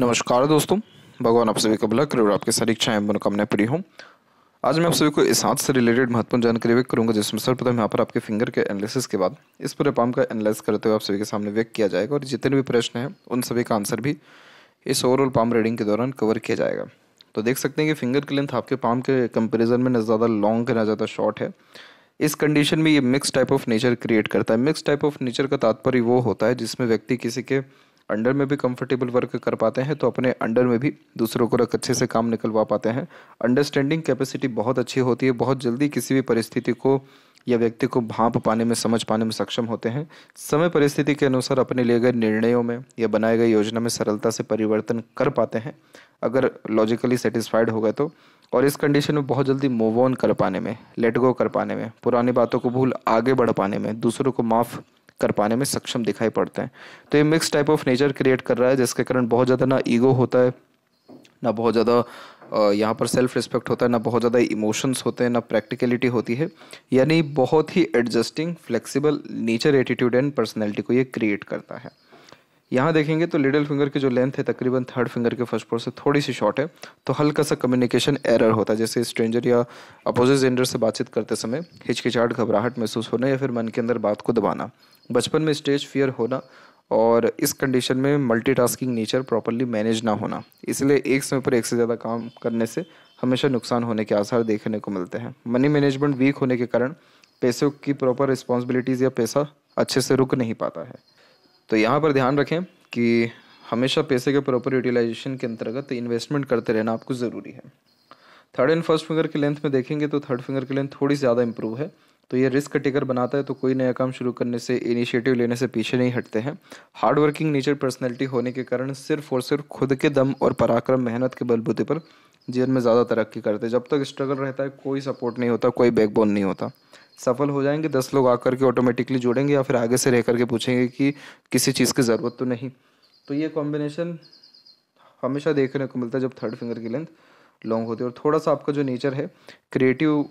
नमस्कार दोस्तों भगवान आप सभी का भला करें और आपकी सारी इच्छाएं मनोकामनाएं पूरी हों आज मैं आप सभी को इस हाथ से रिलेटेड महत्वपूर्ण जानकारी व्यक्त करूंगा जिसमें सर्वप्रथम यहाँ पर आपके फिंगर के एनालिसिस के बाद इस पूरे पाम का एनालिस करते हुए आप सभी के सामने व्यक्त किया जाएगा और जितने भी प्रश्न हैं उन सभी का आंसर भी इस ओवरऑल पाम रीडिंग के दौरान कवर किया जाएगा तो देख सकते हैं कि फिंगर की लेंथ आपके पाम के कंपेरिजन में न ज़्यादा लॉन्ग है ना ज़्यादा शॉर्ट है इस कंडीशन में ये mix type of nature create करता है मिक्स टाइप ऑफ नेचर का तात्पर्य वो होता है जिसमें व्यक्ति किसी के अंडर में भी कंफर्टेबल वर्क कर पाते हैं तो अपने अंडर में भी दूसरों को अच्छे से काम निकलवा पाते हैं अंडरस्टैंडिंग कैपेसिटी बहुत अच्छी होती है बहुत जल्दी किसी भी परिस्थिति को या व्यक्ति को भाप पाने में समझ पाने में सक्षम होते हैं समय परिस्थिति के अनुसार अपने लिए गए निर्णयों में या बनाए गए योजना में सरलता से परिवर्तन कर पाते हैं अगर लॉजिकली सेटिस्फाइड हो गए तो और इस कंडीशन में बहुत जल्दी मूव ऑन कर पाने में लेट गो कर पाने में पुरानी बातों को भूल आगे बढ़ पाने में दूसरों को माफ़ कर पाने में सक्षम दिखाई पड़ते हैं तो ये mix type of nature create कर रहा है जिसके कारण बहुत ज़्यादा ना ईगो होता है ना बहुत ज़्यादा यहाँ पर सेल्फ रिस्पेक्ट होता है ना बहुत ज़्यादा इमोशंस होते हैं ना प्रैक्टिकलिटी होती है यानी बहुत ही adjusting flexible nature attitude and personality को ये क्रिएट करता है यहाँ देखेंगे तो लिडल फिंगर की जो लेंथ है तकरीबन थर्ड फिंगर के फर्स्ट पोर से थोड़ी सी शॉर्ट है तो हल्का सा कम्युनिकेशन एरर होता है जैसे स्ट्रेंजर या अपोजिट जेंडर से बातचीत करते समय हिचकिचाहट घबराहट महसूस होना या फिर मन के अंदर बात को दबाना बचपन में स्टेज फियर होना और इस कंडीशन में मल्टीटास्किंग नेचर प्रॉपरली मैनेज ना होना इसलिए एक समय पर एक से ज़्यादा काम करने से हमेशा नुकसान होने के आसार देखने को मिलते हैं मनी मैनेजमेंट वीक होने के कारण पैसों की प्रॉपर रिस्पॉन्सिबिलिटीज़ या पैसा अच्छे से रुक नहीं पाता है तो यहाँ पर ध्यान रखें कि हमेशा पैसे के प्रॉपर यूटिलाइजेशन के अंतर्गत इन्वेस्टमेंट करते रहना आपको ज़रूरी है थर्ड एंड फर्स्ट फिंगर की लेंथ में देखेंगे तो थर्ड फिंगर की लेंथ थोड़ी ज़्यादा इंप्रूव है तो ये रिस्क टेकर बनाता है तो कोई नया काम शुरू करने से इनिशिएटिव लेने से पीछे नहीं हटते हैं हार्ड वर्किंग नेचर पर्सनैलिटी होने के कारण सिर्फ और सिर्फ खुद के दम और पराक्रम मेहनत के बलबूते पर जीवन में ज़्यादा तरक्की करते जब तक स्ट्रगल रहता है कोई सपोर्ट नहीं होता कोई बैकबोन नहीं होता सफल हो जाएंगे दस लोग आकर के ऑटोमेटिकली जुड़ेंगे या फिर आगे से रह करके पूछेंगे कि किसी चीज़ की ज़रूरत तो नहीं तो ये कॉम्बिनेशन हमेशा देखने को मिलता है जब थर्ड फिंगर की लेंथ लॉन्ग होती है और थोड़ा सा आपका जो नेचर है क्रिएटिव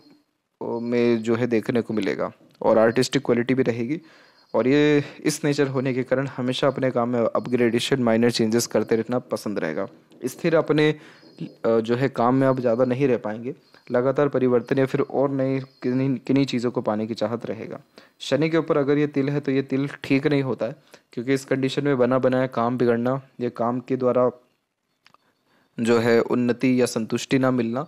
में जो है देखने को मिलेगा और आर्टिस्टिक क्वालिटी भी रहेगी और ये इस नेचर होने के कारण हमेशा अपने काम में अपग्रेडेशन माइनर चेंजेस करते रहना पसंद रहेगा स्थिर अपने जो है काम में आप ज़्यादा नहीं रह पाएंगे लगातार परिवर्तन या फिर और नई किन्हीं किन्हीं चीज़ों को पाने की चाहत रहेगा शनि के ऊपर अगर ये तिल है तो ये तिल ठीक नहीं होता है क्योंकि इस कंडीशन में बना बनाया काम बिगड़ना या काम के द्वारा जो है उन्नति या संतुष्टि ना मिलना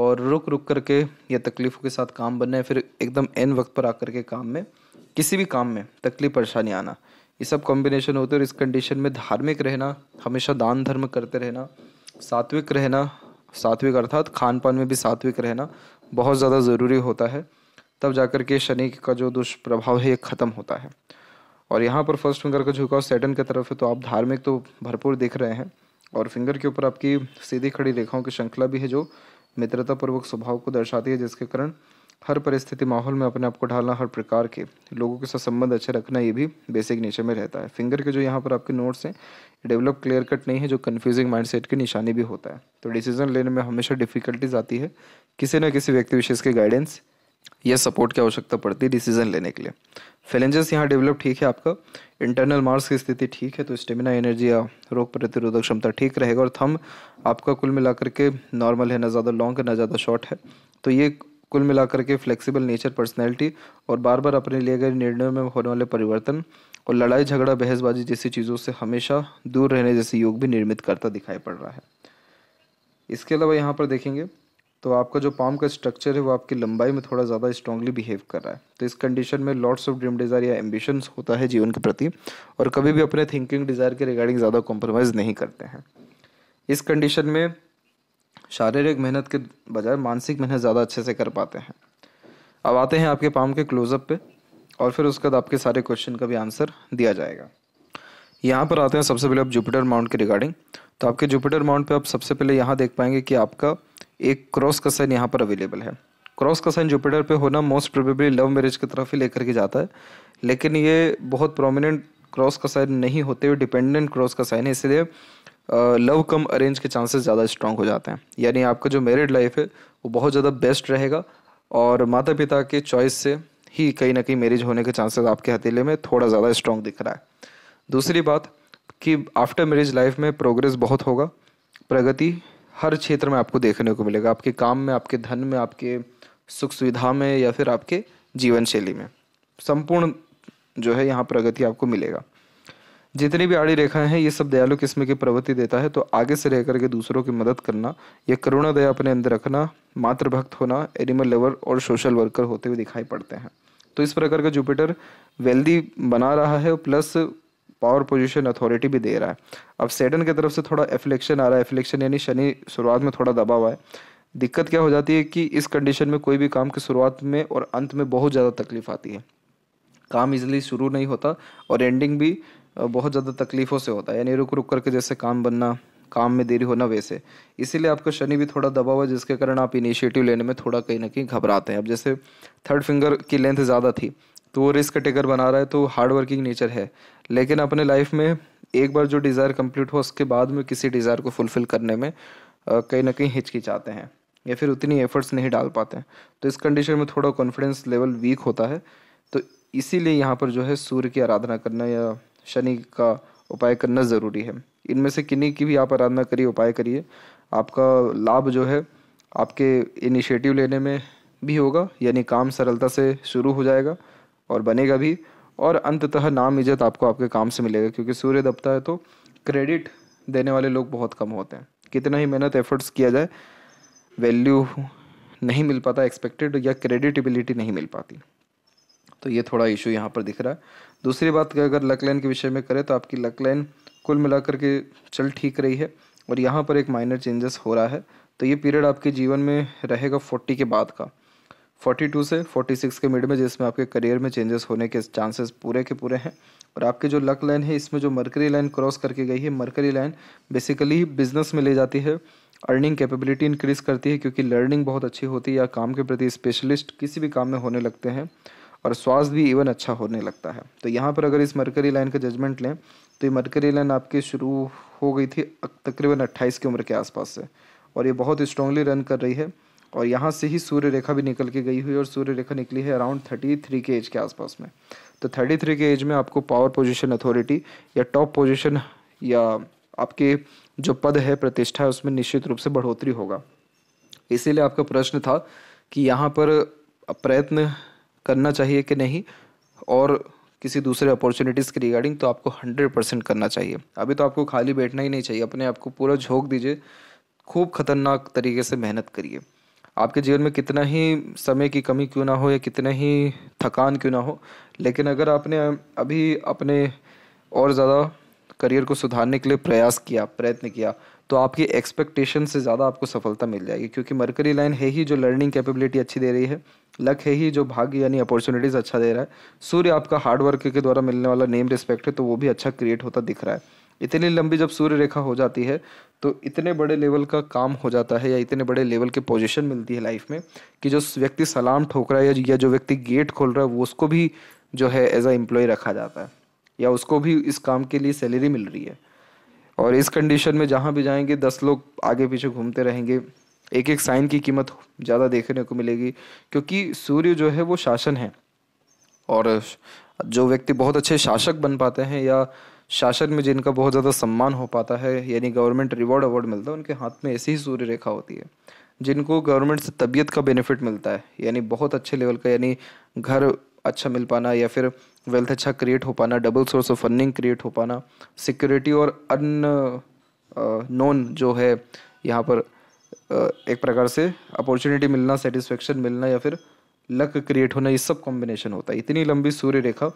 और रुक रुक करके या तकलीफ़ों के साथ काम बनना या फिर एकदम एन वक्त पर आकर के काम में किसी भी काम में तकलीफ परेशानी आना ये सब कॉम्बिनेशन होते हैं और इस कंडीशन में धार्मिक रहना हमेशा दान धर्म करते रहना सात्विक रहना सात्विक अर्थात खान पान में भी सात्विक रहना बहुत ज़्यादा ज़रूरी होता है तब जाकर के शनि का जो दुष्प्रभाव है ये ख़त्म होता है और यहाँ पर फर्स्ट फिंगर का झुकाव सेटन की तरफ है तो आप धार्मिक तो भरपूर दिख रहे हैं और फिंगर के ऊपर आपकी सीधी खड़ी रेखाओं की श्रृंखला भी है जो मित्रतापूर्वक स्वभाव को दर्शाती है जिसके कारण हर परिस्थिति माहौल में अपने आप को ढालना हर प्रकार के लोगों के साथ संबंध अच्छे रखना ये भी बेसिक नेचर में रहता है फिंगर के जो यहाँ पर आपके नोट्स हैं डेवलप क्लियर कट नहीं है जो कन्फ्यूजिंग माइंडसेट की निशानी भी होता है तो डिसीजन लेने में हमेशा डिफिकल्टीज आती है किसी न किसी व्यक्ति विशेष के गाइडेंस या सपोर्ट की आवश्यकता पड़ती है डिसीजन लेने के लिए फैलेंजेस यहाँ डेवलप ठीक है आपका इंटरनल मार्स की स्थिति ठीक है तो स्टेमिना एनर्जी या रोग प्रतिरोधक क्षमता ठीक रहेगा और थम आपका कुल मिलाकर के नॉर्मल है ना ज़्यादा लॉन्ग है ना ज़्यादा शॉर्ट है तो ये कुल मिलाकर के फ्लेक्सिबल नेचर पर्सनैलिटी और बार बार अपने लिए गए निर्णयों में होने वाले परिवर्तन और लड़ाई झगड़ा बहसबाजी जैसी चीज़ों से हमेशा दूर रहने जैसे योग भी निर्मित करता दिखाई पड़ रहा है इसके अलावा यहाँ पर देखेंगे तो आपका जो पाम का स्ट्रक्चर है वो आपकी लंबाई में थोड़ा ज़्यादा स्ट्रांगली बिहेव कर रहा है तो इस कंडीशन में लॉट्स ऑफ ड्रीम डिज़ायर या एम्बिशंस होता है जीवन के प्रति और कभी भी अपने थिंकिंग डिज़ायर के रिगार्डिंग ज़्यादा कॉम्प्रोमाइज़ नहीं करते हैं इस कंडीशन में शारीरिक मेहनत के बजाय मानसिक मेहनत ज़्यादा अच्छे से कर पाते हैं अब आते हैं आपके पाम के क्लोजअप पर और फिर उसके बाद आपके सारे क्वेश्चन का भी आंसर दिया जाएगा यहाँ पर आते हैं सबसे पहले आप जुपिटर माउंट के रिगार्डिंग तो आपके जुपिटर माउंट पे आप सबसे पहले यहाँ देख पाएंगे कि आपका एक क्रॉस का साइन यहाँ पर अवेलेबल है क्रॉस का साइन जुपिटर पे होना मोस्ट प्रोबेबली लव मैरिज की तरफ ही लेकर के जाता है लेकिन ये बहुत प्रोमिनेंट क्रॉस का साइन नहीं होते हुए डिपेंडेंट क्रॉस का साइन है इसलिए लव कम अरेंज के चांसेस ज़्यादा स्ट्रांग हो जाते हैं यानी आपका जो मेरिड लाइफ है वो बहुत ज़्यादा बेस्ट रहेगा और माता पिता के चॉइस से ही कहीं ना कहीं मैरिज होने के चांसेस आपके हथेले में थोड़ा ज़्यादा स्ट्रॉन्ग दिख रहा है दूसरी बात कि आफ्टर मैरिज लाइफ में प्रोग्रेस बहुत होगा प्रगति हर क्षेत्र में आपको देखने को मिलेगा आपके काम में आपके धन में आपके सुख सुविधा में या फिर आपके जीवन शैली में संपूर्ण जो है यहाँ प्रगति आपको मिलेगा जितनी भी आड़ी रेखाएं हैं ये सब दयालु किस्म की प्रवृत्ति देता है तो आगे से रह करके दूसरों की मदद करना यह करुणा दया अपने अंदर रखना मातृभक्त होना एनिमल लवर और सोशल वर्कर होते हुए दिखाई पड़ते हैं तो इस प्रकार का जुपिटर वेल्दी बना रहा है प्लस पावर पोजीशन अथॉरिटी भी दे रहा है अब सेडन की तरफ से थोड़ा एफ्लेक्शन आ रहा है एफ्लेक्शन यानी शनि शुरुआत में थोड़ा दबा हुआ है दिक्कत क्या हो जाती है कि इस कंडीशन में कोई भी काम की शुरुआत में और अंत में बहुत ज़्यादा तकलीफ आती है काम इजीली शुरू नहीं होता और एंडिंग भी बहुत ज़्यादा तकलीफ़ों से होता है यानी रुक रुक करके जैसे काम बनना काम में देरी होना वैसे इसीलिए आपका शनि भी थोड़ा दबाव है जिसके कारण आप इनिशिएटिव लेने में थोड़ा कहीं ना कहीं घबराते हैं अब जैसे थर्ड फिंगर की लेंथ ज़्यादा थी तो वो रिस्क टेकर बना रहा है तो हार्ड वर्किंग नेचर है लेकिन अपने लाइफ में एक बार जो डिज़ायर कंप्लीट हो उसके बाद में किसी डिज़ायर को फुलफ़िल करने में कहीं ना कहीं हिचकिचाते हैं या फिर उतनी एफर्ट्स नहीं डाल पाते हैं तो इस कंडीशन में थोड़ा कॉन्फिडेंस लेवल वीक होता है तो इसीलिए यहाँ पर जो है सूर्य की आराधना करना या शनि का उपाय करना ज़रूरी है इनमें से किन्हीं की भी आप आराधना करिए उपाय करिए आपका लाभ जो है आपके इनिशिएटिव लेने में भी होगा यानी काम सरलता से शुरू हो जाएगा और बनेगा भी और अंततः नाम इज्जत आपको आपके काम से मिलेगा क्योंकि सूर्य दबता है तो क्रेडिट देने वाले लोग बहुत कम होते हैं कितना ही मेहनत एफर्ट्स किया जाए वैल्यू नहीं मिल पाता एक्सपेक्टेड या क्रेडिटेबिलिटी नहीं मिल पाती तो ये थोड़ा इशू यहाँ पर दिख रहा है दूसरी बात अगर लक लाइन के विषय में करें तो आपकी लक लाइन कुल मिलाकर के चल ठीक रही है और यहाँ पर एक माइनर चेंजेस हो रहा है तो ये पीरियड आपके जीवन में रहेगा फोर्टी के बाद का फोर्टी टू से फोर्टी सिक्स के मिड में जिसमें आपके करियर में चेंजेस होने के चांसेस पूरे के पूरे हैं और आपके जो लक लाइन है इसमें जो मरकरी लाइन क्रॉस करके गई है मरकरी लाइन बेसिकली बिजनेस में ले जाती है अर्निंग कैपेबिलिटी इंक्रीज़ करती है क्योंकि लर्निंग बहुत अच्छी होती है या काम के प्रति स्पेशलिस्ट किसी भी काम में होने लगते हैं और स्वास्थ्य भी इवन अच्छा होने लगता है तो यहाँ पर अगर इस मरकरी लाइन का जजमेंट लें तो ये मरकरी लाइन आपकी शुरू हो गई थी तकरीबन अट्ठाईस की उम्र के आसपास से और ये बहुत स्ट्रांगली रन कर रही है और यहाँ से ही सूर्य रेखा भी निकल के गई हुई और सूर्य रेखा निकली है अराउंड थर्टी थ्री के एज के आसपास में तो थर्टी थ्री के एज में आपको पावर पोजीशन अथॉरिटी या टॉप पोजीशन या आपके जो पद है प्रतिष्ठा है उसमें निश्चित रूप से बढ़ोतरी होगा इसीलिए आपका प्रश्न था कि यहाँ पर प्रयत्न करना चाहिए कि नहीं और किसी दूसरे अपॉर्चुनिटीज़ के रिगार्डिंग तो आपको हंड्रेड परसेंट करना चाहिए अभी तो आपको खाली बैठना ही नहीं चाहिए अपने आप को पूरा झोंक दीजिए खूब खतरनाक तरीके से मेहनत करिए आपके जीवन में कितना ही समय की कमी क्यों ना हो या कितना ही थकान क्यों ना हो लेकिन अगर आपने अभी अपने और ज़्यादा करियर को सुधारने के लिए प्रयास किया प्रयत्न किया तो आपकी एक्सपेक्टेशन से ज़्यादा आपको सफलता मिल जाएगी क्योंकि मरकरी लाइन है ही जो लर्निंग कैपेबिलिटी अच्छी दे रही है लक है ही जो भाग्य यानी अपॉर्चुनिटीज़ अच्छा दे रहा है सूर्य आपका हार्ड वर्क के द्वारा मिलने वाला नेम रिस्पेक्ट है तो वो भी अच्छा क्रिएट होता दिख रहा है इतनी लंबी जब सूर्य रेखा हो जाती है तो इतने बड़े लेवल का काम हो जाता है या इतने बड़े लेवल के पोजीशन मिलती है लाइफ में कि जो व्यक्ति सलाम ठोक रहा है या जो व्यक्ति गेट खोल रहा है वो उसको भी जो है एज अ एम्प्लॉय रखा जाता है या उसको भी इस काम के लिए सैलरी मिल रही है और इस कंडीशन में जहाँ भी जाएंगे दस लोग आगे पीछे घूमते रहेंगे एक एक साइन की कीमत ज़्यादा देखने को मिलेगी क्योंकि सूर्य जो है वो शासन है और जो व्यक्ति बहुत अच्छे शासक बन पाते हैं या शासन में जिनका बहुत ज़्यादा सम्मान हो पाता है यानी गवर्नमेंट रिवॉर्ड अवार्ड मिलता है उनके हाथ में ऐसी ही सूर्य रेखा होती है जिनको गवर्नमेंट से तबीयत का बेनिफिट मिलता है यानी बहुत अच्छे लेवल का यानी घर अच्छा मिल पाना या फिर वेल्थ अच्छा क्रिएट हो पाना double source of funding create हो पाना सिक्योरिटी और अन नोन जो है यहाँ पर एक प्रकार से अपॉर्चुनिटी मिलना सेटिस्फेक्शन मिलना या फिर लक क्रिएट होना ये सब कॉम्बिनेशन होता है इतनी लंबी सूर्य रेखा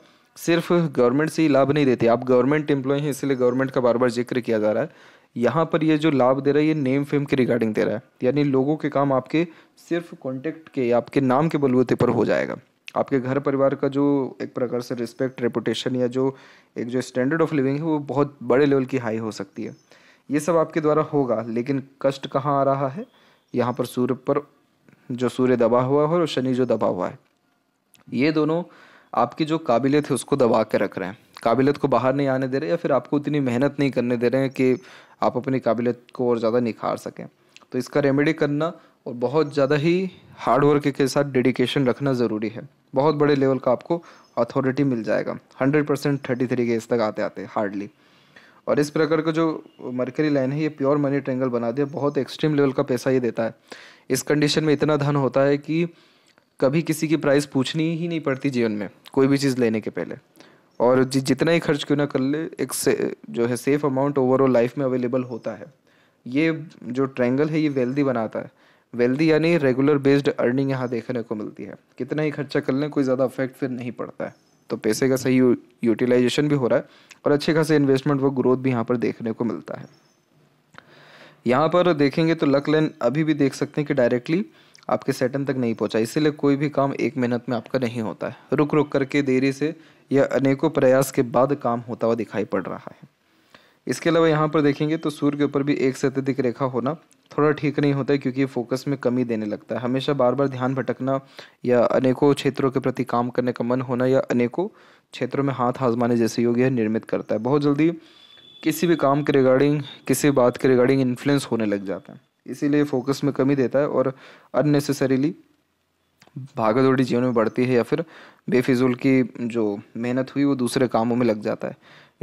सिर्फ गवर्नमेंट से ही लाभ नहीं देती आप गवर्नमेंट एम्प्लॉय हैं इसलिए गवर्नमेंट का बार बार जिक्र किया जा रहा है यहाँ पर ये जो लाभ दे रहा है ये नेम फेम के रिगार्डिंग दे रहा है यानी लोगों के काम आपके सिर्फ कॉन्टेक्ट के आपके नाम के बलबूते पर हो जाएगा आपके घर परिवार का जो एक प्रकार से रिस्पेक्ट रेपुटेशन या जो एक जो स्टैंडर्ड ऑफ लिविंग है वो बहुत बड़े लेवल की हाई हो सकती है ये सब आपके द्वारा होगा लेकिन कष्ट कहाँ आ रहा है यहाँ पर सूर्य पर जो सूर्य दबा हुआ है और शनि जो दबा हुआ है ये दोनों आपकी जो काबिलियत है उसको दबा के रख रहे हैं काबिलियत को बाहर नहीं आने दे रहे या फिर आपको उतनी मेहनत नहीं करने दे रहे हैं कि आप अपनी काबिलियत को और ज़्यादा निखार सकें तो इसका रेमेडी करना और बहुत ज़्यादा ही हार्डवर्क के साथ डेडिकेशन रखना ज़रूरी है बहुत बड़े लेवल का आपको अथॉरिटी मिल जाएगा हंड्रेड परसेंट थर्टी थ्री के इस तक आते आते हार्डली और इस प्रकार का जो मरकरी लाइन है ये प्योर मनी ट्रेंगल बना दिया बहुत एक्सट्रीम लेवल का पैसा ये देता है इस कंडीशन में इतना धन होता है कि कभी किसी की प्राइस पूछनी ही नहीं पड़ती जीवन में कोई भी चीज़ लेने के पहले और जी जितना ही खर्च क्यों ना कर ले एक से, जो है सेफ अमाउंट ओवरऑल लाइफ में अवेलेबल होता है ये जो ट्रैंगल है ये वेल्दी बनाता है वेल्दी यानी रेगुलर बेस्ड अर्निंग यहाँ देखने को मिलती है कितना ही खर्चा कर लें कोई ज़्यादा अफेक्ट फिर नहीं पड़ता है तो पैसे का सही यूटिलाइजेशन भी हो रहा है और अच्छे खासे इन्वेस्टमेंट व ग्रोथ भी यहाँ पर देखने को मिलता है यहाँ पर देखेंगे तो लक लेन अभी भी देख सकते हैं कि डायरेक्टली आपके सेटन तक नहीं पहुँचा इसीलिए कोई भी काम एक मेहनत में आपका नहीं होता है रुक रुक करके देरी से या अनेकों प्रयास के बाद काम होता हुआ दिखाई पड़ रहा है इसके अलावा यहाँ पर देखेंगे तो सूर्य के ऊपर भी एक से अत्यधिक रेखा होना थोड़ा ठीक नहीं होता है क्योंकि फोकस में कमी देने लगता है हमेशा बार बार ध्यान भटकना या अनेकों क्षेत्रों के प्रति काम करने का मन होना या अनेकों क्षेत्रों में हाथ आजमाने जैसे योग यह निर्मित करता है बहुत जल्दी किसी भी काम के रिगार्डिंग किसी बात के रिगार्डिंग इन्फ्लुएंस होने लग जाता है इसीलिए फोकस में कमी देता है और अननेसेसरीली भागा दौड़ी जीवन में बढ़ती है या फिर बेफिजूल की जो मेहनत हुई वो दूसरे कामों में लग जाता है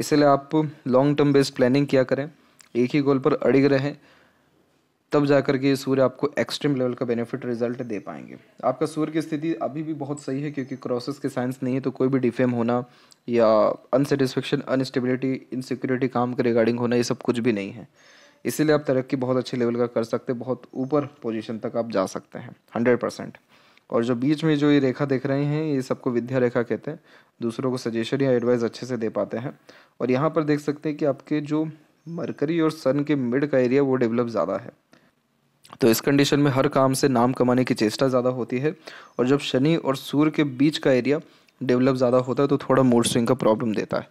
इसलिए आप लॉन्ग टर्म बेस्ड प्लानिंग किया करें एक ही गोल पर अड़िग रहें तब जा करके ये सूर्य आपको एक्सट्रीम लेवल का बेनिफिट रिजल्ट दे पाएंगे आपका सूर्य की स्थिति अभी भी बहुत सही है क्योंकि क्रॉसेस के साइंस नहीं है तो कोई भी डिफेम होना या अनसेटिस्फेक्शन अनस्टेबिलिटी इनसिक्योरिटी काम के रिगार्डिंग होना ये सब कुछ भी नहीं है इसीलिए आप तरक्की बहुत अच्छे लेवल का कर सकते हैं बहुत ऊपर पोजिशन तक आप जा सकते हैं हंड्रेड परसेंट और जो बीच में जो ये रेखा देख रहे हैं ये सबको विद्या रेखा कहते हैं दूसरों को सजेशन या एडवाइस अच्छे से दे पाते हैं और यहाँ पर देख सकते हैं कि आपके जो मरकरी और सन के मिड का एरिया वो डेवलप ज़्यादा है तो इस कंडीशन में हर काम से नाम कमाने की चेष्टा ज़्यादा होती है और जब शनि और सूर्य के बीच का एरिया डेवलप ज़्यादा होता है तो थोड़ा मूड स्विंग का प्रॉब्लम देता है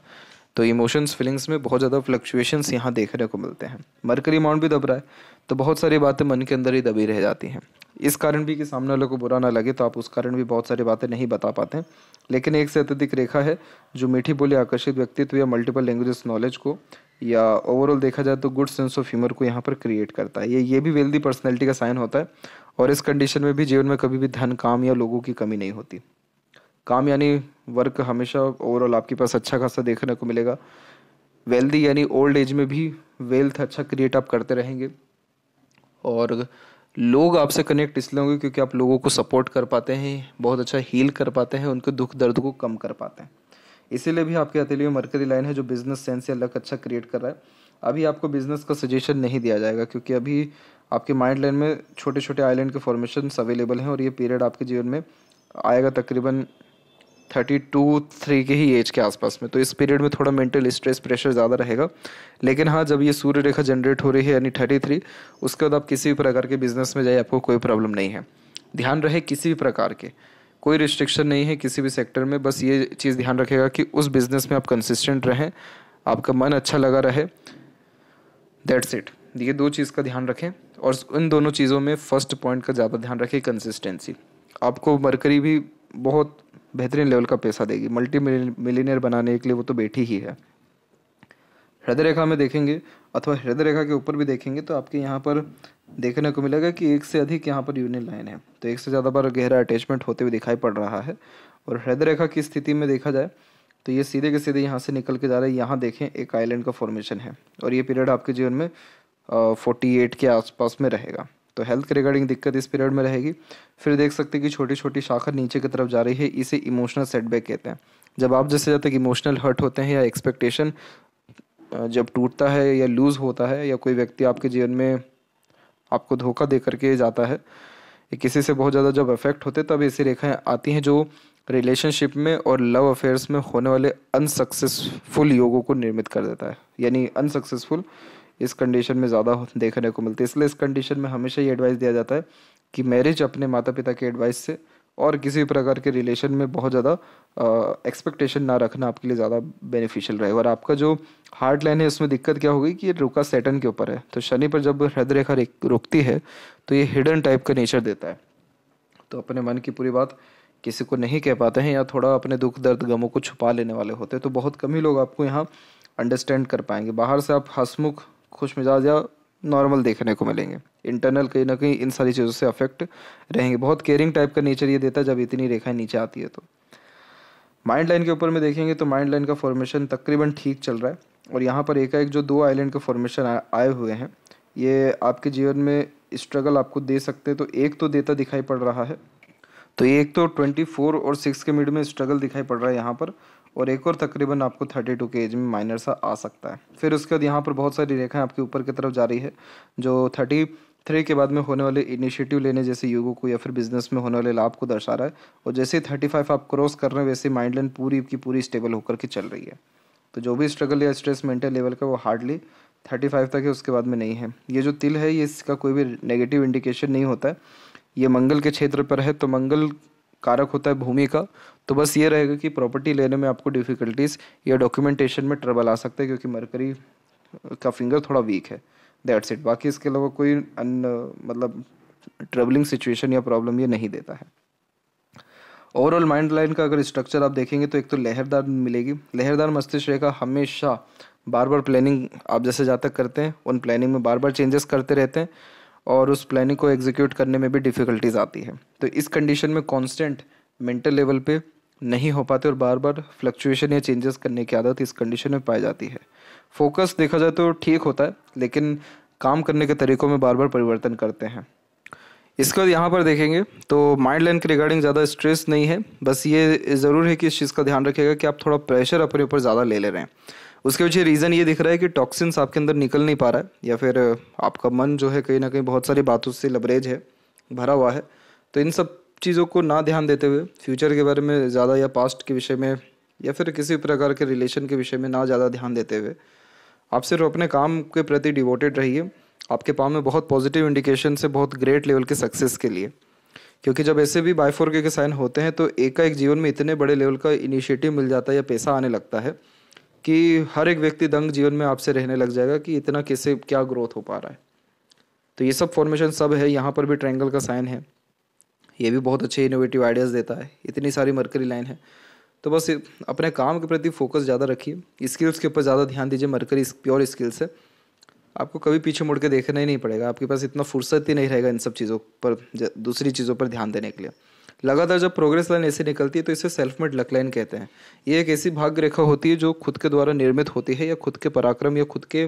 तो इमोशंस फीलिंग्स में बहुत ज़्यादा फ्लक्चुएशंस यहाँ देखने को मिलते हैं मरकरी माउंट भी दब रहा है तो बहुत सारी बातें मन के अंदर ही दबी रह जाती हैं इस कारण भी कि सामने वाले को बुरा ना लगे तो आप उस कारण भी बहुत सारी बातें नहीं बता पाते हैं लेकिन एक से अत्यधिक रेखा है जो मीठी बोली आकर्षित व्यक्तित्व या मल्टीपल लैंग्वेजेस नॉलेज को या ओवरऑल देखा जाए तो गुड सेंस ऑफ ह्यूमर को यहाँ पर क्रिएट करता है ये ये भी वेल्दी पर्सनैलिटी का साइन होता है और इस कंडीशन में भी जीवन में कभी भी धन काम या लोगों की कमी नहीं होती काम यानी वर्क हमेशा ओवरऑल आपके पास अच्छा खासा देखने को मिलेगा वेल्दी यानी ओल्ड एज में भी वेल्थ अच्छा क्रिएट आप करते रहेंगे और लोग आपसे कनेक्ट इसलिए होंगे क्योंकि आप लोगों को सपोर्ट कर पाते हैं बहुत अच्छा हील कर पाते हैं उनके दुख दर्द को कम कर पाते हैं इसीलिए भी आपके हथेली में मरकरी लाइन है जो बिजनेस सेंस या लक अच्छा क्रिएट कर रहा है अभी आपको बिजनेस का सजेशन नहीं दिया जाएगा क्योंकि अभी आपके माइंड लाइन में छोटे छोटे आइलैंड के फॉर्मेशन अवेलेबल हैं और ये पीरियड आपके जीवन में आएगा तकरीबन थर्टी टू थ्री के ही एज के आसपास में तो इस पीरियड में थोड़ा मेंटल स्ट्रेस प्रेशर ज़्यादा रहेगा लेकिन हाँ जब ये सूर्य रेखा जनरेट हो रही है यानी थर्टी थ्री उसके बाद आप किसी भी प्रकार के बिजनेस में जाइए आपको कोई प्रॉब्लम नहीं है ध्यान रहे किसी भी प्रकार के कोई रिस्ट्रिक्शन नहीं है किसी भी सेक्टर में बस ये चीज़ ध्यान रखेगा कि उस बिज़नेस में आप कंसिस्टेंट रहें आपका मन अच्छा लगा रहे दैट्स इट ये दो चीज़ का ध्यान रखें और इन दोनों चीज़ों में फर्स्ट पॉइंट का ज़्यादा ध्यान रखें कंसिस्टेंसी आपको मरकरी भी बहुत बेहतरीन लेवल का पैसा देगी मल्टी मिलीनियर बनाने के लिए वो तो बैठी ही है हृदय रेखा में देखेंगे अथवा हृदय रेखा के ऊपर भी देखेंगे तो आपके यहाँ पर देखने को मिलेगा कि एक से अधिक यहाँ पर यूनियन लाइन है तो एक से ज़्यादा बार गहरा अटैचमेंट होते हुए दिखाई पड़ रहा है और हृदय रेखा की स्थिति में देखा जाए तो ये सीधे के सीधे यहाँ से निकल के जा रहे हैं यहाँ देखें एक आइलैंड का फॉर्मेशन है और ये पीरियड आपके जीवन में फोर्टी एट के आसपास में रहेगा तो हेल्थ के रिगार्डिंग दिक्कत इस पीरियड में रहेगी फिर देख सकते हैं कि छोटी छोटी शाखा नीचे की तरफ जा रही है इसे इमोशनल सेटबैक कहते हैं जब आप जैसे जब तक इमोशनल हर्ट होते हैं या एक्सपेक्टेशन जब टूटता है या लूज़ होता है या कोई व्यक्ति आपके जीवन में आपको धोखा दे करके जाता है किसी से बहुत ज़्यादा जब अफेक्ट होते तब ऐसी रेखाएं आती हैं जो रिलेशनशिप में और लव अफेयर्स में होने वाले अनसक्सेसफुल योगों को निर्मित कर देता है यानी अनसक्सेसफुल इस कंडीशन में ज़्यादा देखने को मिलती है इसलिए इस कंडीशन में हमेशा ये एडवाइस दिया जाता है कि मैरिज अपने माता पिता के एडवाइस से और किसी भी प्रकार के रिलेशन में बहुत ज़्यादा एक्सपेक्टेशन ना रखना आपके लिए ज़्यादा बेनिफिशियल रहेगा और आपका जो हार्ट लाइन है उसमें दिक्कत क्या होगी कि ये रुका सेटन के ऊपर है तो शनि पर जब हृदय रेखा रुकती है तो ये हिडन टाइप का नेचर देता है तो अपने मन की पूरी बात किसी को नहीं कह पाते हैं या थोड़ा अपने दुख दर्द गमों को छुपा लेने वाले होते हैं तो बहुत कम ही लोग आपको यहाँ अंडरस्टैंड कर पाएंगे बाहर से आप हंसमुख खुश मिजाज या नॉर्मल देखने को मिलेंगे इंटरनल कहीं ना कहीं इन सारी चीज़ों से अफेक्ट रहेंगे बहुत केयरिंग टाइप का नेचर ये देता है जब इतनी रेखाएं नीचे आती है तो माइंड लाइन के ऊपर में देखेंगे तो माइंड लाइन का फॉर्मेशन तकरीबन ठीक चल रहा है और यहाँ पर एकाएक जो दो आइलैंड के फॉर्मेशन आए हुए हैं ये आपके जीवन में स्ट्रगल आपको दे सकते हैं तो एक तो देता दिखाई पड़ रहा है तो एक तो ट्वेंटी फोर और सिक्स के मिड में स्ट्रगल दिखाई पड़ रहा है यहाँ पर और एक और तकरीबन आपको 32 टू के एज में माइनर सा आ सकता है फिर उसके बाद यहाँ पर बहुत सारी रेखाएं आपके ऊपर की तरफ जा रही है जो थर्टी थ्री के बाद में होने वाले इनिशिएटिव लेने जैसे युगों को या फिर बिजनेस में होने वाले लाभ को दर्शा रहा है और जैसे थर्टी फाइव आप क्रॉस कर रहे हैं वैसे माइंड लाइन पूरी की पूरी स्टेबल होकर के चल रही है तो जो भी स्ट्रगल या स्ट्रेस मेंटल लेवल का वो हार्डली थर्टी फाइव तक है उसके बाद में नहीं है ये जो तिल है ये इसका कोई भी नेगेटिव इंडिकेशन नहीं होता है ये मंगल के क्षेत्र पर है तो मंगल कारक होता है भूमि का तो बस ये रहेगा कि प्रॉपर्टी लेने में आपको डिफ़िकल्टीज़ या डॉक्यूमेंटेशन में ट्रबल आ सकते हैं क्योंकि मरकरी का फिंगर थोड़ा वीक है दैट्स इट बाकी इसके अलावा कोई अन मतलब ट्रबलिंग सिचुएशन या प्रॉब्लम ये नहीं देता है ओवरऑल माइंड लाइन का अगर स्ट्रक्चर आप देखेंगे तो एक तो लहरदार मिलेगी लहरदार मस्तिष्क रेखा हमेशा बार बार प्लानिंग आप जैसे जा तक करते हैं उन प्लानिंग में बार बार चेंजेस करते रहते हैं और उस प्लानिंग को एग्जीक्यूट करने में भी डिफ़िकल्टीज आती है तो इस कंडीशन में कॉन्स्टेंट मेंटल लेवल पे नहीं हो पाते और बार बार फ्लक्चुएशन या चेंजेस करने की आदत इस कंडीशन में पाई जाती है फोकस देखा जाए तो ठीक होता है लेकिन काम करने के तरीकों में बार बार परिवर्तन करते हैं इसके बाद यहाँ पर देखेंगे तो माइंड लाइन के रिगार्डिंग ज़्यादा स्ट्रेस नहीं है बस ये ज़रूर है कि इस चीज़ का ध्यान रखिएगा कि आप थोड़ा प्रेशर अपने ऊपर ज़्यादा ले ले रहे हैं उसके पीछे रीज़न ये दिख रहा है कि टॉक्सिन्स आपके अंदर निकल नहीं पा रहा है या फिर आपका मन जो है कहीं ना कहीं बहुत सारी बातों से लबरेज है भरा हुआ है तो इन सब चीज़ों को ना ध्यान देते हुए फ्यूचर के बारे में ज़्यादा या पास्ट के विषय में या फिर किसी प्रकार के रिलेशन के विषय में ना ज़्यादा ध्यान देते हुए आप सिर्फ अपने काम के प्रति डिवोटेड रहिए आपके पाँव में बहुत पॉजिटिव इंडिकेशन से बहुत ग्रेट लेवल के सक्सेस के लिए क्योंकि जब ऐसे भी बायफोर के साइन होते हैं तो एकाएक जीवन में इतने बड़े लेवल का इनिशिएटिव मिल जाता है या पैसा आने लगता है कि हर एक व्यक्ति दंग जीवन में आपसे रहने लग जाएगा कि इतना कैसे क्या ग्रोथ हो पा रहा है तो ये सब फॉर्मेशन सब है यहाँ पर भी ट्रैंगल का साइन है ये भी बहुत अच्छे इनोवेटिव आइडियाज़ देता है इतनी सारी मरकरी लाइन है तो बस अपने काम के प्रति फोकस ज़्यादा रखिए स्किल्स के ऊपर ज़्यादा ध्यान दीजिए मरकरी प्योर स्किल्स है आपको कभी पीछे मुड़ के देखना ही नहीं पड़ेगा आपके पास इतना फुर्सत ही नहीं रहेगा इन सब चीज़ों पर दूसरी चीज़ों पर ध्यान देने के लिए लगातार जब प्रोग्रेस लाइन ऐसे निकलती है तो इसे सेल्फ मेड लक लाइन कहते हैं ये एक ऐसी भाग्य रेखा होती है जो खुद के द्वारा निर्मित होती है या खुद के पराक्रम या खुद के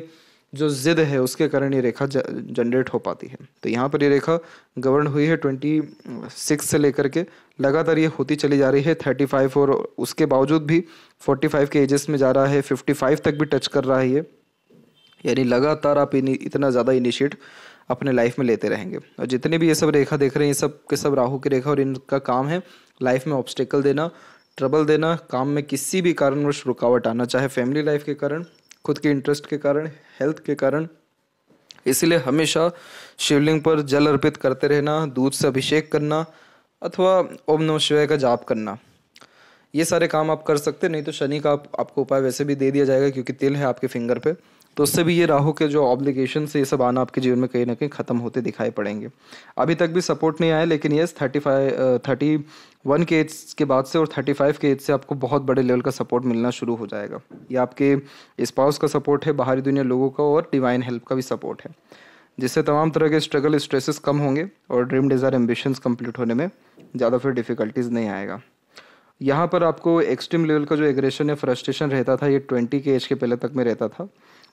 जो ज़िद है उसके कारण ये रेखा जनरेट हो पाती है तो यहाँ पर ये रेखा गवर्न हुई है ट्वेंटी सिक्स से लेकर के लगातार ये होती चली जा रही है थर्टी फाइव और उसके बावजूद भी फोर्टी फाइव के एजेस में जा रहा है फिफ्टी फाइव तक भी टच कर रहा है ये यानी लगातार आप इन इतना ज़्यादा इनिशिएट अपने लाइफ में लेते रहेंगे और जितने भी ये सब रेखा देख रहे हैं ये सब के सब राहु की रेखा और इनका काम है लाइफ में ऑब्स्टेकल देना ट्रबल देना काम में किसी भी कारणवश रुकावट आना चाहे फैमिली लाइफ के कारण खुद के इंटरेस्ट के कारण हेल्थ के कारण इसलिए हमेशा शिवलिंग पर जल अर्पित करते रहना दूध से अभिषेक करना अथवा ओम नमः शिवाय का जाप करना ये सारे काम आप कर सकते नहीं तो शनि का आप, आपको उपाय वैसे भी दे दिया जाएगा क्योंकि तिल है आपके फिंगर पे तो उससे भी ये राहु के जो ऑब्लिगेशन ये सब आना आपके जीवन में कहीं ना कहीं ख़त्म होते दिखाई पड़ेंगे अभी तक भी सपोर्ट नहीं आया लेकिन yes thirty five thirty one के एज के बाद से और थर्टी फाइव के एज से आपको बहुत बड़े लेवल का सपोर्ट मिलना शुरू हो जाएगा ये आपके स्पाउस का सपोर्ट है बाहरी दुनिया लोगों का और डिवाइन हेल्प का भी सपोर्ट है जिससे तमाम तरह के स्ट्रगल स्ट्रेसेस कम होंगे और ड्रीम डिज़ायर एम्बिशंस कंप्लीट होने में ज़्यादा फिर डिफ़िकल्टीज़ नहीं आएगा यहाँ पर आपको एक्सट्रीम लेवल का जो एग्रेशन या फ्रस्ट्रेशन रहता था ये ट्वेंटी के एज के पहले तक में रहता था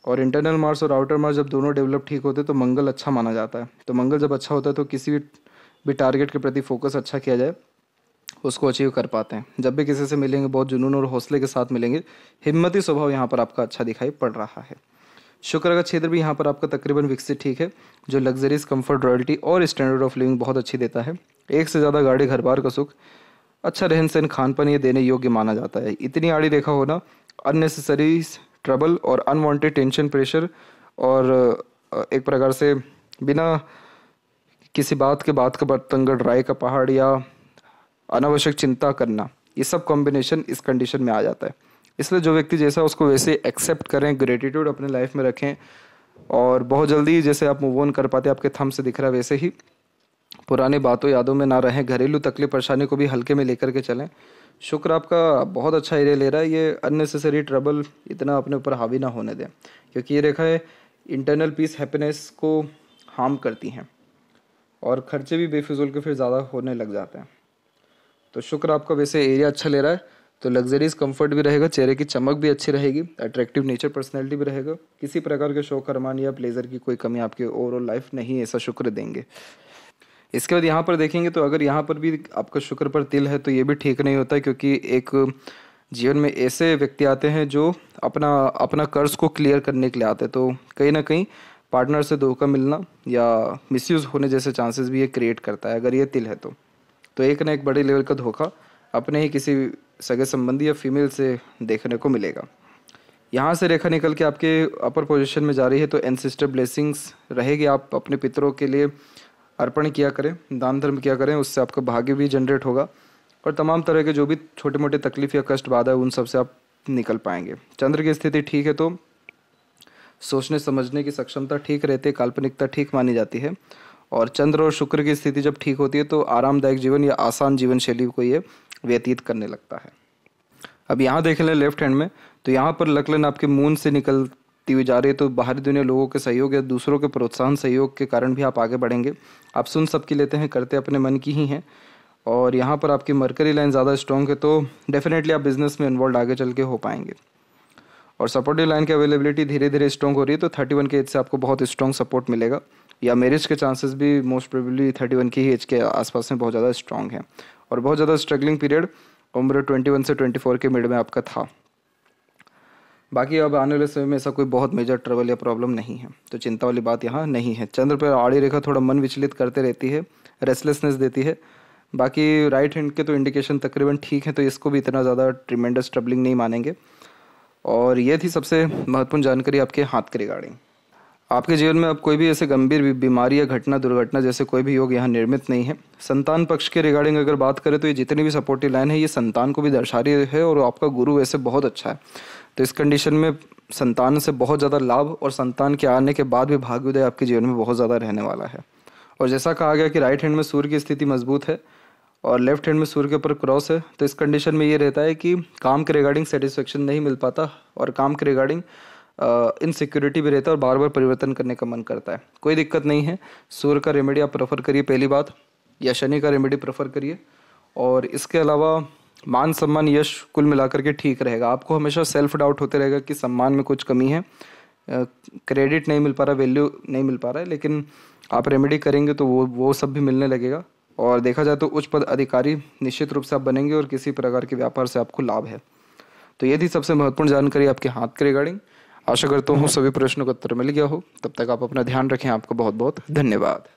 और इंटरनल मार्स और आउटर मार्स जब दोनों डेवलप ठीक होते तो मंगल अच्छा माना जाता है तो मंगल जब अच्छा होता है तो किसी भी भी टारगेट के प्रति फोकस अच्छा किया जाए उसको अचीव कर पाते हैं जब भी किसी से मिलेंगे बहुत जुनून और हौसले के साथ मिलेंगे हिम्मती स्वभाव यहाँ पर आपका अच्छा दिखाई पड़ रहा है शुक्र का क्षेत्र भी यहाँ पर आपका तकरीबन विकसित ठीक है जो लग्जरीज कंफर्ट रॉयल्टी और स्टैंडर्ड ऑफ लिविंग बहुत अच्छी देता है एक से ज़्यादा गाड़ी घर बार का सुख अच्छा रहन सहन खान पान ये देने योग्य माना जाता है इतनी आड़ी रेखा होना अननेसेसरी ट्रबल और अनवांटेड टेंशन प्रेशर और एक प्रकार से बिना किसी बात के बात का बर्तंगड़ राय का पहाड़ या अनावश्यक चिंता करना ये सब कॉम्बिनेशन इस कंडीशन में आ जाता है इसलिए जो व्यक्ति जैसा उसको वैसे एक्सेप्ट करें ग्रेटिट्यूड अपने लाइफ में रखें और बहुत जल्दी जैसे आप मूव ऑन कर पाते आपके थम से दिख रहा है वैसे ही पुराने बातों यादों में ना रहें घरेलू तकलीफ परेशानी को भी हल्के में लेकर के चलें शुक्र आपका बहुत अच्छा एरिया ले रहा है ये अननेसेसरी ट्रबल इतना अपने ऊपर हावी ना होने दें क्योंकि ये रेखा है इंटरनल पीस हैप्पीनेस को हार्म करती हैं और खर्चे भी बेफिजूल के फिर ज़्यादा होने लग जाते हैं तो शुक्र आपका वैसे एरिया अच्छा ले रहा है तो लग्जरीज कंफर्ट भी रहेगा चेहरे की चमक भी अच्छी रहेगी अट्रैक्टिव नेचर पर्सनैलिटी भी रहेगा किसी प्रकार के शोक अरमान या प्लेजर की कोई कमी आपके ओवरऑल लाइफ नहीं ऐसा शुक्र देंगे इसके बाद यहाँ पर देखेंगे तो अगर यहाँ पर भी आपका शुक्र पर तिल है तो ये भी ठीक नहीं होता क्योंकि एक जीवन में ऐसे व्यक्ति आते हैं जो अपना अपना कर्ज को क्लियर करने के लिए आते हैं तो कहीं ना कहीं पार्टनर से धोखा मिलना या मिसयूज़ होने जैसे चांसेस भी ये क्रिएट करता है अगर ये तिल है तो तो एक ना एक बड़े लेवल का धोखा अपने ही किसी सगे संबंधी या फीमेल से देखने को मिलेगा यहाँ से रेखा निकल के आपके अपर पोजिशन में जा रही है तो एनसिस्टर ब्लेसिंग्स रहेगी आप अपने पितरों के लिए अर्पण किया करें दान धर्म किया करें उससे आपका भाग्य भी जनरेट होगा और तमाम तरह के जो भी छोटे मोटे तकलीफ या कष्ट बाधा है उन सबसे आप निकल पाएंगे चंद्र की स्थिति ठीक है तो सोचने समझने की सक्षमता ठीक रहती है काल्पनिकता ठीक मानी जाती है और चंद्र और शुक्र की स्थिति जब ठीक होती है तो आरामदायक जीवन या आसान जीवन शैली को ये व्यतीत करने लगता है अब यहाँ देख लें लेफ्ट हैंड में तो यहाँ पर लकलन आपके मून से निकलती हुई जा रही है तो बाहरी दुनिया लोगों के सहयोग या दूसरों के प्रोत्साहन सहयोग के कारण भी आप आगे बढ़ेंगे आप सुन सबकी लेते हैं करते अपने मन की ही हैं और यहाँ पर आपकी मरकरी लाइन ज़्यादा स्ट्रॉन्ग है तो डेफिनेटली आप बिजनेस में इन्वॉल्व आगे चल के हो पाएंगे और सपोर्टिव लाइन की अवेलेबिलिटी धीरे धीरे स्ट्रॉन्ग हो रही है तो थर्टी वन के एज से आपको बहुत स्ट्रॉन्ग सपोर्ट मिलेगा या मेरिज के चांसेस भी मोस्ट प्रोबेबली थर्टी वन की ही एज के आसपास में बहुत ज़्यादा स्ट्रांग है और बहुत ज़्यादा स्ट्रगलिंग पीरियड उम्र ट्वेंटी वन से ट्वेंटी फोर के मिड में आपका था बाकी अब आने वाले समय में ऐसा कोई बहुत मेजर ट्रबल या प्रॉब्लम नहीं है तो चिंता वाली बात यहाँ नहीं है चंद्र पर आड़ी रेखा थोड़ा मन विचलित करते रहती है रेस्टलेसनेस देती है बाकी राइट हैंड के तो इंडिकेशन तकरीबन ठीक है तो इसको भी इतना ज़्यादा ट्रिमेंडस ट्रबलिंग नहीं मानेंगे और ये थी सबसे महत्वपूर्ण जानकारी आपके हाथ के रिगार्डिंग आपके जीवन में अब कोई भी ऐसे गंभीर बीमारी या घटना दुर्घटना जैसे कोई भी योग यहाँ निर्मित नहीं है संतान पक्ष के रिगार्डिंग अगर बात करें तो ये जितनी भी सपोर्टिव लाइन है ये संतान को भी दर्शा रही है और आपका गुरु वैसे बहुत अच्छा है तो इस कंडीशन में संतान से बहुत ज़्यादा लाभ और संतान के आने के बाद भी भाग्योदय आपके जीवन में बहुत ज़्यादा रहने वाला है और जैसा कहा गया कि राइट हैंड में सूर्य की स्थिति मजबूत है और लेफ्ट हैंड में सूर्य के ऊपर क्रॉस है तो इस कंडीशन में ये रहता है कि काम के रिगार्डिंग सेटिस्फेक्शन नहीं मिल पाता और काम के रिगार्डिंग इनसिक्योरिटी भी रहता है और बार बार परिवर्तन करने का मन करता है कोई दिक्कत नहीं है सूर्य का रेमेडी आप प्रेफर करिए पहली बात या शनि का रेमेडी प्रेफर करिए और इसके अलावा मान सम्मान यश कुल मिलाकर के ठीक रहेगा आपको हमेशा सेल्फ डाउट होते रहेगा कि सम्मान में कुछ कमी है क्रेडिट नहीं मिल पा रहा वैल्यू नहीं मिल पा रहा है लेकिन आप रेमेडी करेंगे तो वो वो सब भी मिलने लगेगा और देखा जाए तो उच्च पद अधिकारी निश्चित रूप से आप बनेंगे और किसी प्रकार के व्यापार से आपको लाभ है तो ये थी सबसे महत्वपूर्ण जानकारी आपके हाथ के रिगार्डिंग आशा करता हूँ सभी प्रश्नों का उत्तर मिल गया हो तब तक आप अपना ध्यान रखें आपका बहुत बहुत धन्यवाद